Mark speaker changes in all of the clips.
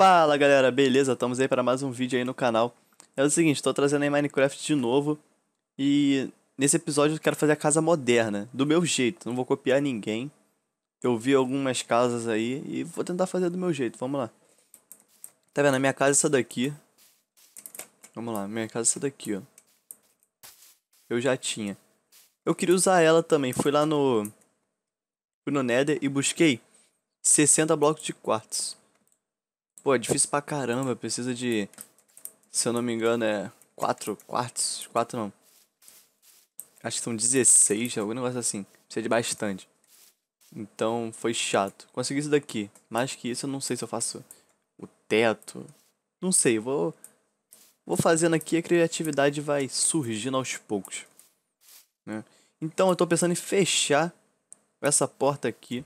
Speaker 1: Fala galera, beleza? Estamos aí para mais um vídeo aí no canal. É o seguinte, estou trazendo aí Minecraft de novo e nesse episódio eu quero fazer a casa moderna, do meu jeito, não vou copiar ninguém. Eu vi algumas casas aí e vou tentar fazer do meu jeito, vamos lá. Tá vendo? A minha casa é essa daqui. Vamos lá, minha casa é essa daqui, ó. Eu já tinha. Eu queria usar ela também, fui lá no... Fui no Nether e busquei 60 blocos de quartos Pô, é difícil pra caramba, precisa de. Se eu não me engano, é. 4 quartos? quatro não. Acho que são 16, algum negócio assim. Precisa de bastante. Então foi chato. Consegui isso daqui. Mais que isso, eu não sei se eu faço o teto. Não sei, vou. Vou fazendo aqui, a criatividade vai surgindo aos poucos. Né? Então eu tô pensando em fechar essa porta aqui.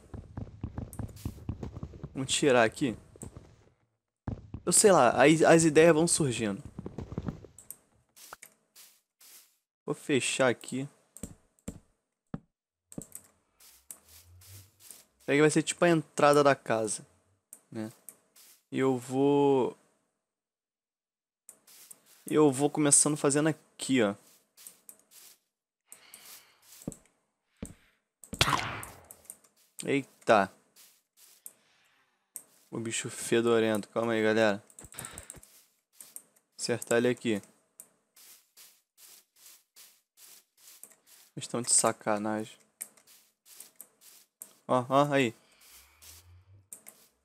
Speaker 1: Vamos tirar aqui. Eu sei lá, as, as ideias vão surgindo. Vou fechar aqui. Aí vai ser tipo a entrada da casa, né? E eu vou... Eu vou começando fazendo aqui, ó. Eita. O bicho fedorento. Calma aí, galera. Acertar ele aqui. Estão de sacanagem. Ó, ó, aí.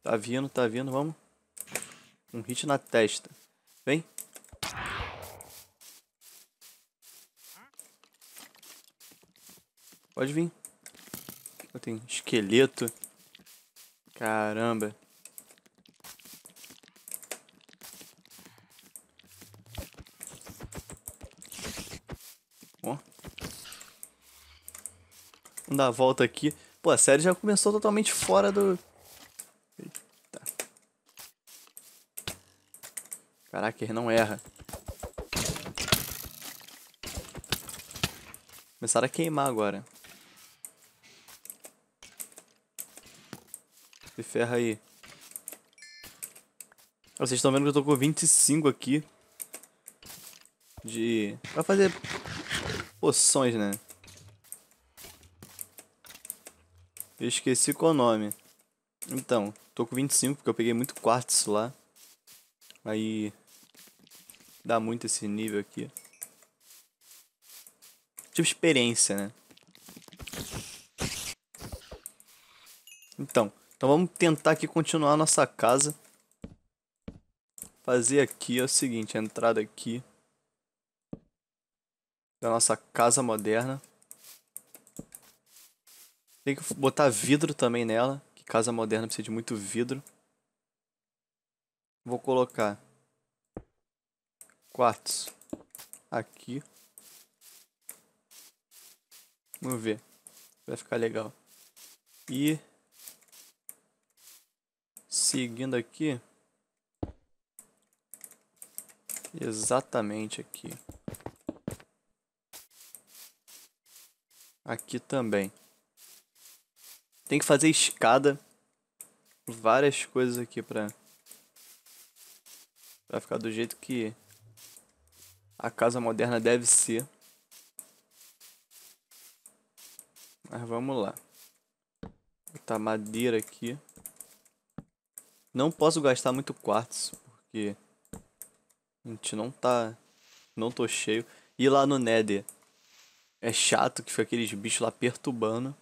Speaker 1: Tá vindo, tá vindo, vamos. Um hit na testa. Vem. Pode vir. Tem esqueleto. Caramba. dar a volta aqui. Pô, a série já começou totalmente fora do... Eita. Caraca, ele não erra. Começaram a queimar agora. Se ferra aí. Vocês estão vendo que eu tô com 25 aqui. De... Pra fazer... Poções, né? Eu esqueci qual o nome. Então, tô com 25 porque eu peguei muito quartzo lá. Aí dá muito esse nível aqui. Tipo experiência, né? Então, então vamos tentar aqui continuar a nossa casa. Fazer aqui é o seguinte, a entrada aqui da nossa casa moderna. Tem que botar vidro também nela, que casa moderna precisa de muito vidro. Vou colocar quartos aqui. Vamos ver. Vai ficar legal. E seguindo aqui exatamente aqui. Aqui também. Tem que fazer escada. Várias coisas aqui pra... Pra ficar do jeito que... A casa moderna deve ser. Mas vamos lá. Botar tá madeira aqui. Não posso gastar muito quartzo, porque... A gente não tá... Não tô cheio. E lá no Nether... É chato que fica aqueles bichos lá perturbando.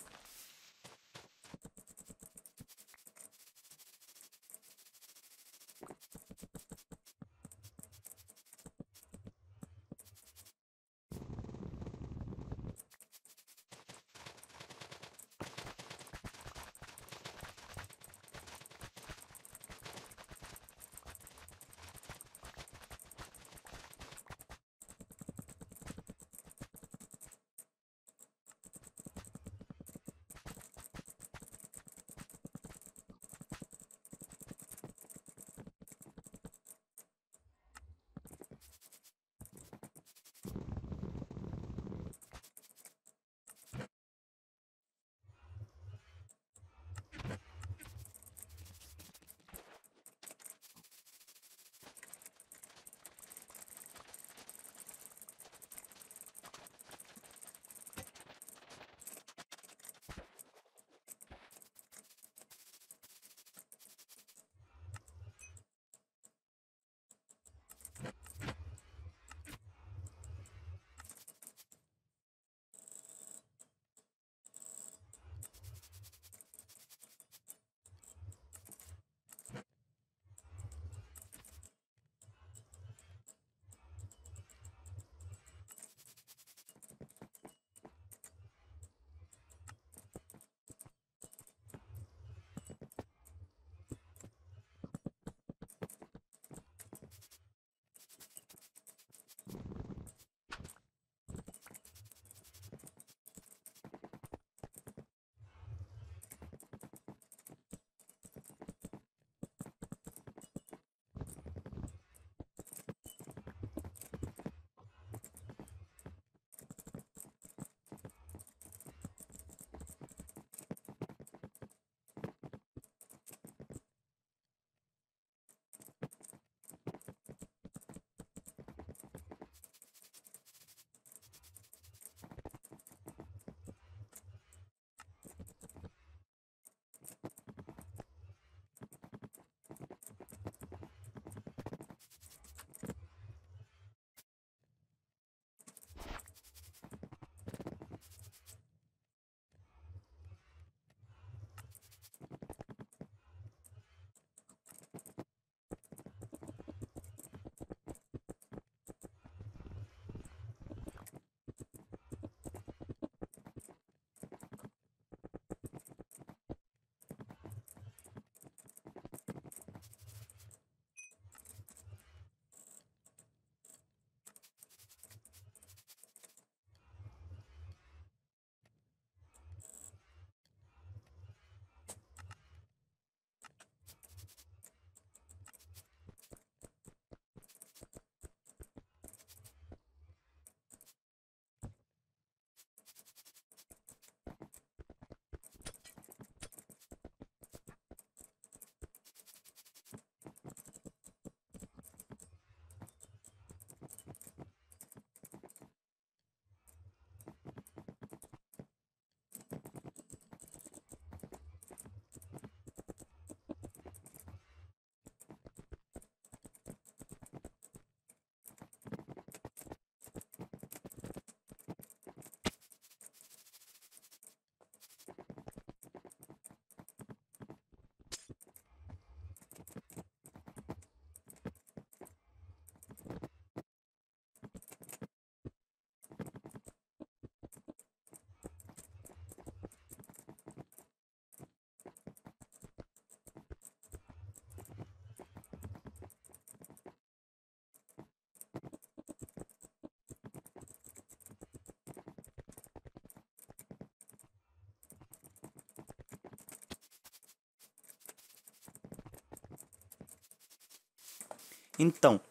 Speaker 1: Então,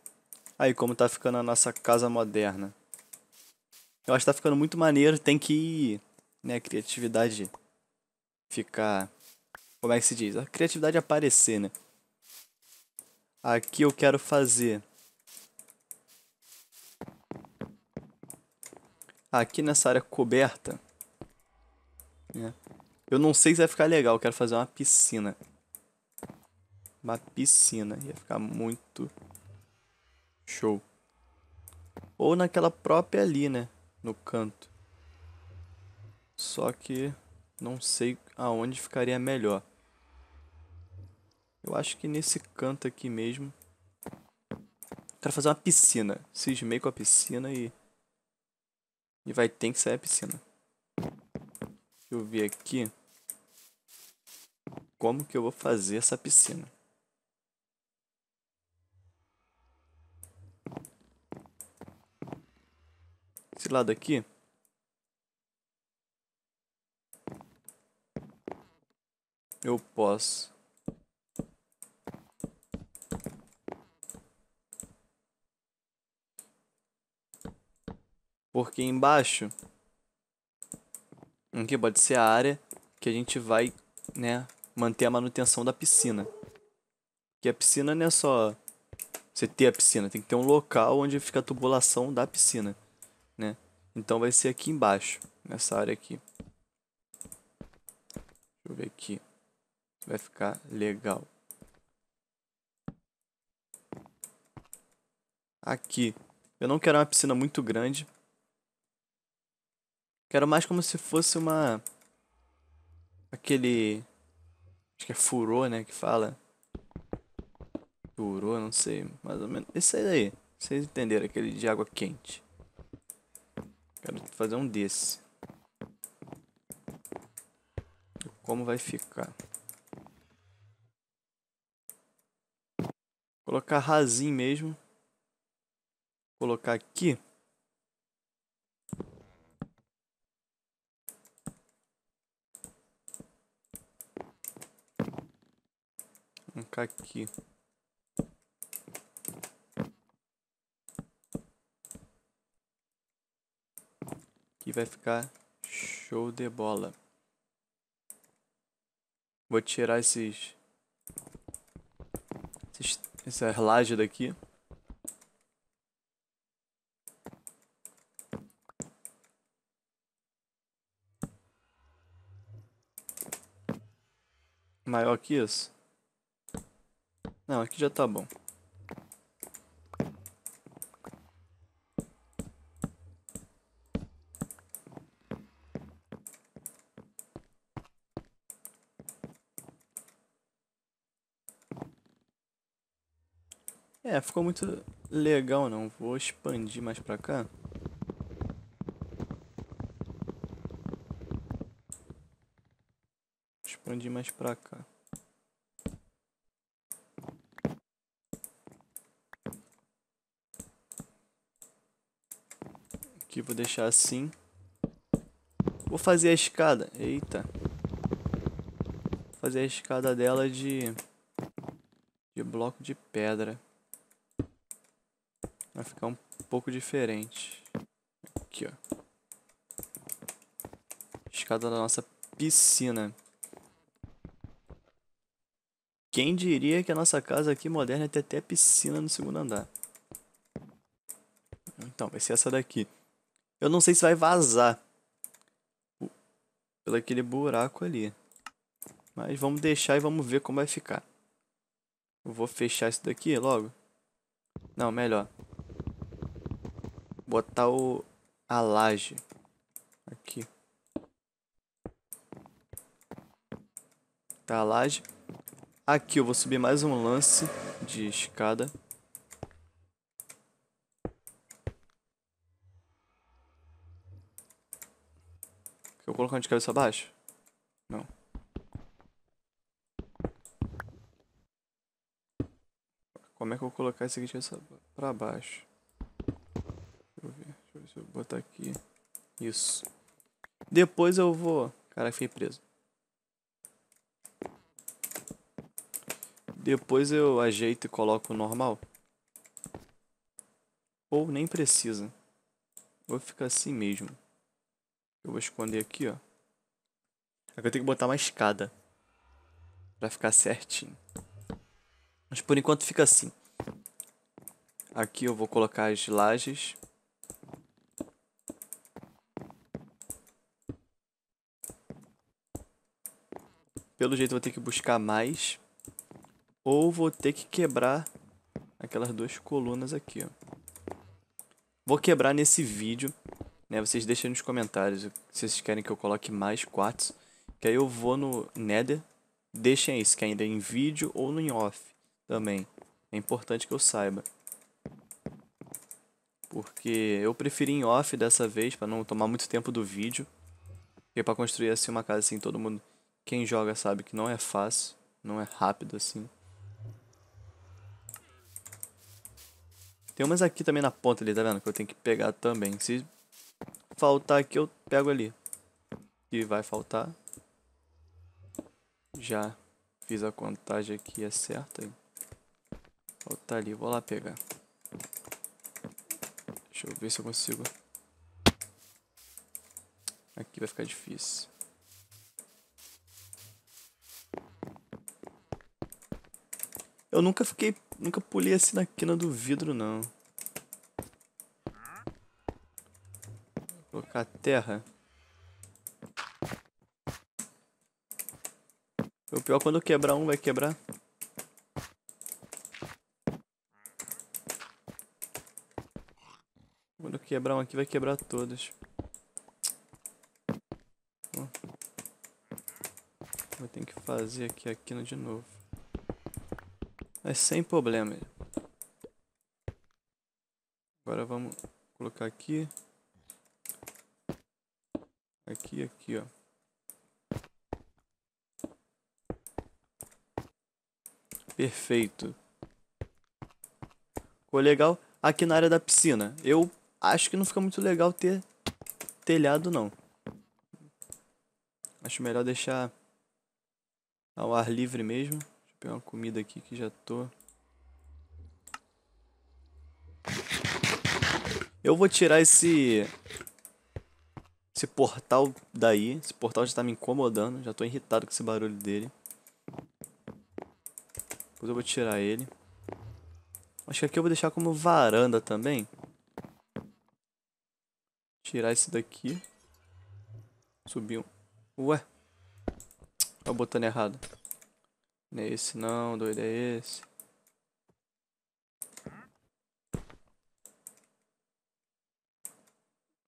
Speaker 1: aí como tá ficando a nossa casa moderna. Eu acho que tá ficando muito maneiro, tem que, né, a criatividade ficar, como é que se diz? A criatividade aparecer, né? Aqui eu quero fazer aqui nessa área coberta, né? Eu não sei se vai ficar legal, eu quero fazer uma piscina. Uma piscina, ia ficar muito show. Ou naquela própria ali, né? No canto. Só que não sei aonde ficaria melhor. Eu acho que nesse canto aqui mesmo. Quero fazer uma piscina. Cismei com a piscina e. E vai ter que sair a piscina. Deixa eu ver aqui. Como que eu vou fazer essa piscina? desse lado aqui. Eu posso... Porque embaixo... Aqui pode ser a área que a gente vai, né, manter a manutenção da piscina. Que a piscina não é só você ter a piscina, tem que ter um local onde fica a tubulação da piscina. Então vai ser aqui embaixo, nessa área aqui. Deixa eu ver aqui. Vai ficar legal. Aqui. Eu não quero uma piscina muito grande. Quero mais como se fosse uma... Aquele... Acho que é furô, né? Que fala. Furô, não sei. Mais ou menos. Esse aí daí. Vocês entenderam. Aquele de água quente. Quero fazer um desse. Como vai ficar? Vou colocar rasinho mesmo. Vou colocar aqui. Vou colocar aqui. vai ficar show de bola. Vou tirar esses... esses essas daqui. Maior que isso? Não, aqui já tá bom. É, ficou muito legal não. Vou expandir mais pra cá. Expandir mais pra cá. Aqui vou deixar assim. Vou fazer a escada. Eita. Vou fazer a escada dela de... De bloco de pedra pouco diferente. Aqui, ó. Escada da nossa piscina. Quem diria que a nossa casa aqui moderna é tem até piscina no segundo andar. Então, vai ser essa daqui. Eu não sei se vai vazar. pelo aquele buraco ali. Mas vamos deixar e vamos ver como vai ficar. Eu vou fechar isso daqui logo. Não, melhor botar o a laje aqui. Tá a laje. Aqui eu vou subir mais um lance de escada. Eu vou colocar um de cabeça abaixo? Não. Como é que eu vou colocar esse aqui de cabeça pra baixo? botar aqui. Isso. Depois eu vou... Cara, fui preso. Depois eu ajeito e coloco normal. Ou nem precisa. Vou ficar assim mesmo. Eu vou esconder aqui, ó. Agora eu tenho que botar uma escada. Pra ficar certinho. Mas por enquanto fica assim. Aqui eu vou colocar as lajes. Pelo jeito vou ter que buscar mais. Ou vou ter que quebrar aquelas duas colunas aqui, ó. Vou quebrar nesse vídeo, né? Vocês deixem nos comentários se vocês querem que eu coloque mais quartos. Que aí eu vou no Nether. Deixem isso, que ainda em vídeo ou no off também. É importante que eu saiba. Porque eu preferi em off dessa vez, para não tomar muito tempo do vídeo. Porque é para construir assim uma casa assim, todo mundo quem joga sabe que não é fácil, não é rápido assim. Tem umas aqui também na ponta ali, tá vendo? Que eu tenho que pegar também. Se faltar aqui, eu pego ali. E vai faltar. Já fiz a contagem aqui, é certa. Hein? Faltar ali, vou lá pegar. Deixa eu ver se eu consigo. Aqui vai ficar difícil. Eu nunca fiquei. Nunca pulei assim na quina do vidro, não. Vou colocar terra. O pior quando eu quebrar um vai quebrar. Quando eu quebrar um aqui vai quebrar todos. Vou ter que fazer aqui a quina de novo. Mas é sem problema. Agora vamos colocar aqui. Aqui, aqui, ó. Perfeito. Ficou legal aqui na área da piscina. Eu acho que não fica muito legal ter telhado, não. Acho melhor deixar ao ar livre mesmo pegar uma comida aqui que já tô. Eu vou tirar esse. Esse portal daí. Esse portal já tá me incomodando. Já tô irritado com esse barulho dele. Depois eu vou tirar ele. Acho que aqui eu vou deixar como varanda também. Tirar esse daqui. Subiu. Ué. Tá botando errado. É esse não, doido é esse.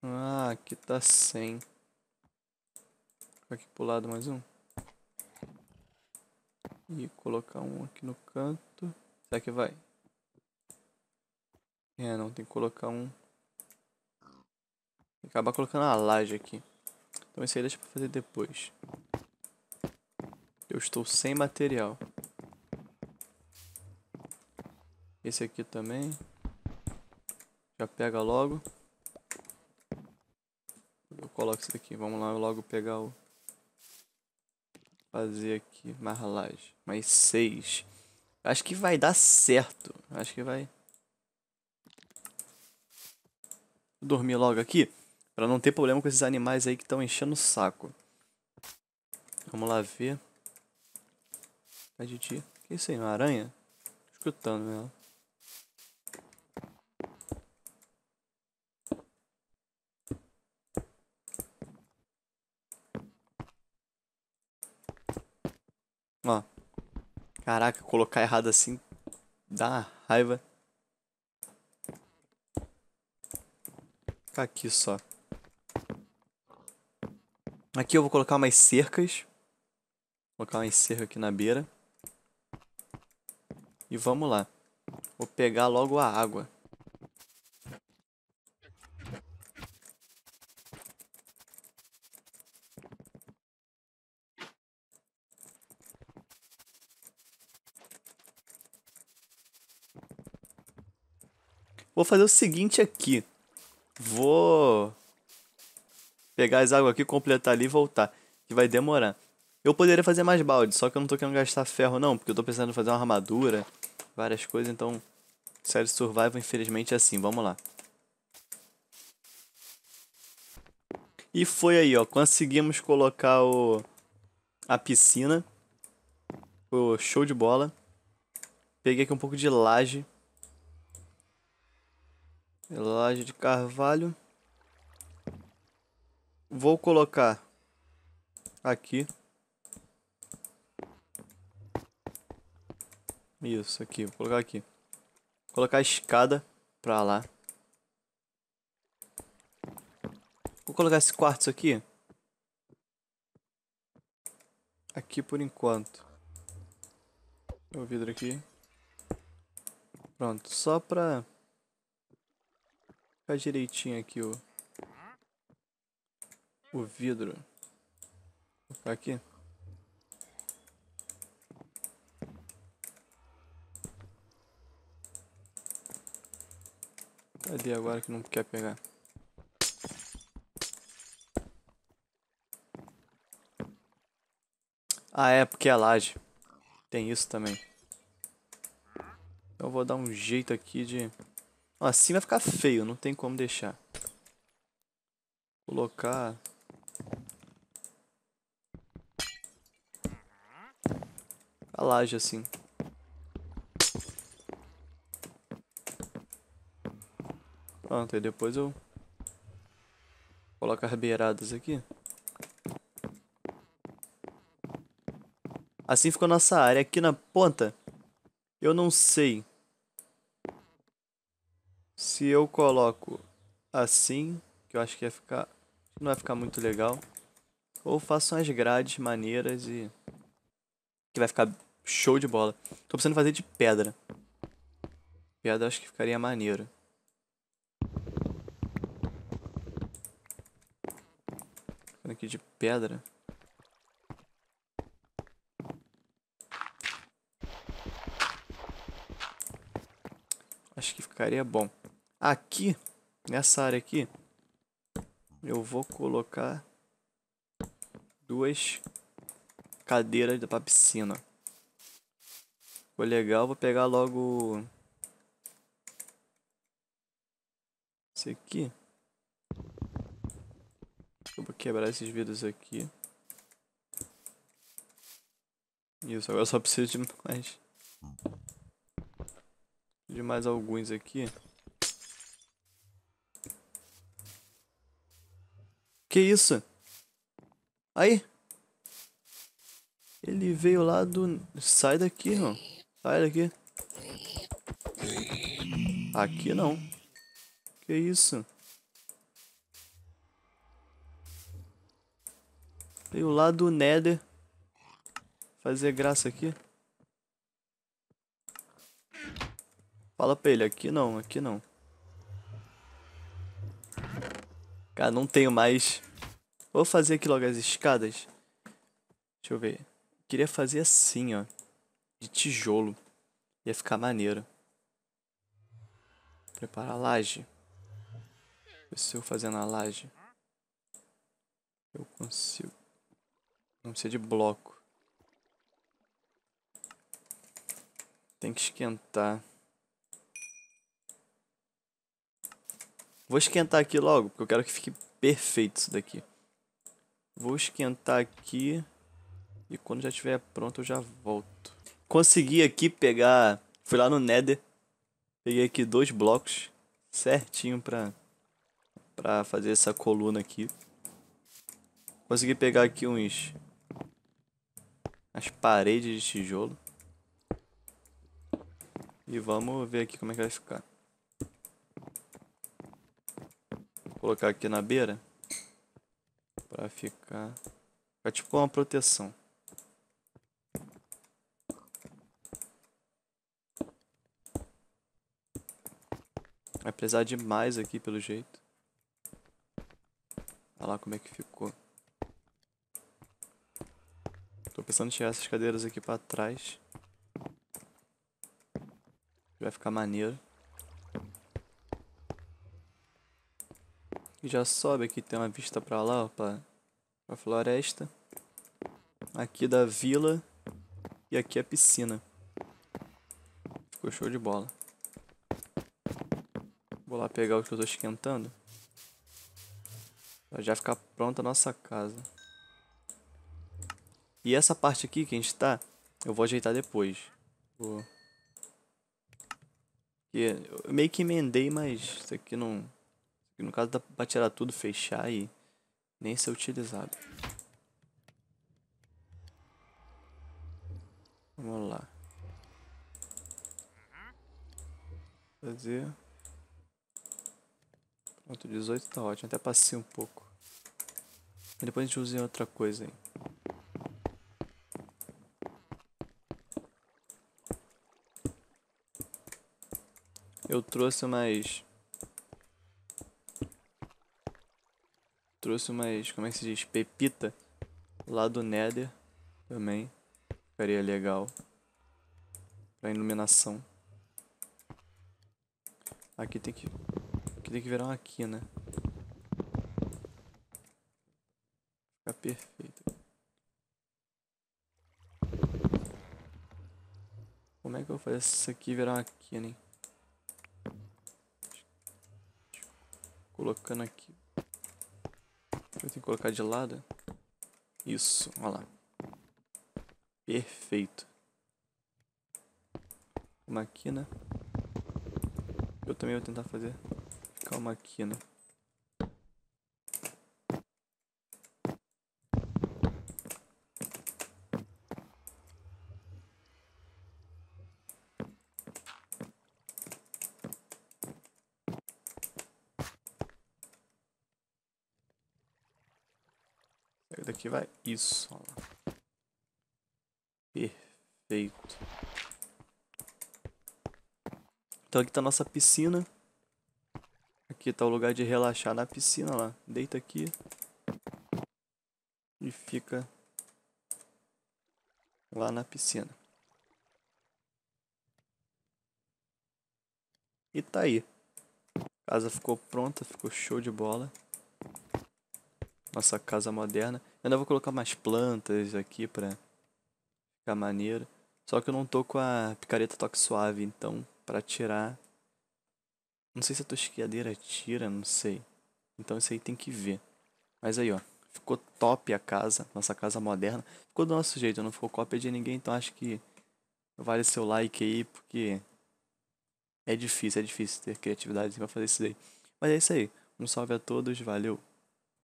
Speaker 1: Ah, aqui tá sem. Vou aqui pro lado mais um. E colocar um aqui no canto. Será que vai? É, não, tem que colocar um. Acaba acabar colocando a laje aqui. Então esse aí deixa pra fazer depois. Eu estou sem material. Esse aqui também. Já pega logo. Eu coloco isso aqui Vamos lá logo pegar o... Fazer aqui. laje Mais seis. Acho que vai dar certo. Acho que vai... Dormir logo aqui. Pra não ter problema com esses animais aí que estão enchendo o saco. Vamos lá ver. A Didi. Que isso aí, uma aranha? Tô escutando ela. Ó. Caraca, colocar errado assim dá uma raiva. Ficar aqui só. Aqui eu vou colocar umas cercas. Vou colocar umas cercas aqui na beira. E vamos lá. Vou pegar logo a água. Vou fazer o seguinte aqui. Vou pegar as águas aqui, completar ali e voltar. Que vai demorar. Eu poderia fazer mais balde, só que eu não tô querendo gastar ferro não, porque eu tô pensando em fazer uma armadura várias coisas, então série survival infelizmente é assim, vamos lá. E foi aí, ó, conseguimos colocar o a piscina. o show de bola. Peguei aqui um pouco de laje. Laje de carvalho. Vou colocar aqui Isso, aqui. Vou colocar aqui. Vou colocar a escada pra lá. Vou colocar esse quartzo aqui. Aqui por enquanto. O vidro aqui. Pronto, só pra... Ficar direitinho aqui o... O vidro. Vou colocar aqui. Cadê agora que não quer pegar? Ah, é, porque é a laje. Tem isso também. Então eu vou dar um jeito aqui de... assim vai ficar feio, não tem como deixar. Colocar... A laje assim. Pronto, aí depois eu coloco as beiradas aqui. Assim ficou nossa área. Aqui na ponta, eu não sei se eu coloco assim, que eu acho que ia ficar, não vai ficar muito legal. Ou faço umas grades maneiras e que vai ficar show de bola. Tô precisando fazer de pedra. Pedra acho que ficaria maneiro. aqui de pedra. Acho que ficaria bom. Aqui, nessa área aqui, eu vou colocar duas cadeiras para piscina. Ficou legal, vou pegar logo... Esse aqui quebrar esses vidros aqui. Isso, agora só preciso de mais... De mais alguns aqui. Que isso? Aí! Ele veio lá do... Sai daqui, irmão. Sai daqui. Aqui não. Que isso? Veio lá do Nether. Fazer graça aqui. Fala pra ele, aqui não, aqui não. Cara, não tenho mais. Vou fazer aqui logo as escadas. Deixa eu ver. Queria fazer assim, ó. De tijolo. Ia ficar maneiro. Preparar a laje. Ver se eu fazendo a laje. Eu consigo. Não precisa de bloco. Tem que esquentar. Vou esquentar aqui logo, porque eu quero que fique perfeito isso daqui. Vou esquentar aqui. E quando já estiver pronto, eu já volto. Consegui aqui pegar... Fui lá no Nether. Peguei aqui dois blocos. Certinho pra... Pra fazer essa coluna aqui. Consegui pegar aqui uns as paredes de tijolo. E vamos ver aqui como é que vai ficar. Vou colocar aqui na beira. Pra ficar... Ficar tipo uma proteção. Vai precisar de mais aqui, pelo jeito. Olha lá como é que ficou. Tô pensando em tirar essas cadeiras aqui pra trás. Vai ficar maneiro. E já sobe aqui, tem uma vista pra lá, ó, pra, pra floresta. Aqui da vila. E aqui a piscina. Ficou show de bola. Vou lá pegar o que eu tô esquentando. Pra já ficar pronta a nossa casa. E essa parte aqui que a gente tá, eu vou ajeitar depois. Vou... Eu meio que emendei, mas isso aqui não... Isso aqui no caso dá pra tirar tudo, fechar e nem ser utilizado. Vamos lá. Fazer... Pronto, 18 tá ótimo, até passei um pouco. E depois a gente usa outra coisa aí. Eu trouxe umas... Trouxe umas, como é que se diz, pepita lá do Nether também. Ficaria legal pra iluminação. Aqui tem que... Aqui tem que virar uma quina. Né? Fica perfeito. Como é que eu vou fazer isso aqui virar uma quina, hein? colocando aqui. Eu tenho que colocar de lado. Isso, olha lá. Perfeito. máquina Eu também vou tentar fazer ficar uma aqui, né? vai isso. Perfeito. Então aqui está a nossa piscina. Aqui está o lugar de relaxar na piscina lá. Deita aqui. E fica lá na piscina. E tá aí. A casa ficou pronta, ficou show de bola. Nossa casa moderna. Ainda vou colocar mais plantas aqui pra ficar maneiro. Só que eu não tô com a picareta toque suave, então pra tirar... Não sei se a tosquiadeira tira, não sei. Então isso aí tem que ver. Mas aí, ó. Ficou top a casa, nossa casa moderna. Ficou do nosso jeito, não ficou cópia de ninguém, então acho que vale seu like aí, porque é difícil, é difícil ter criatividade pra fazer isso aí Mas é isso aí. Um salve a todos, valeu!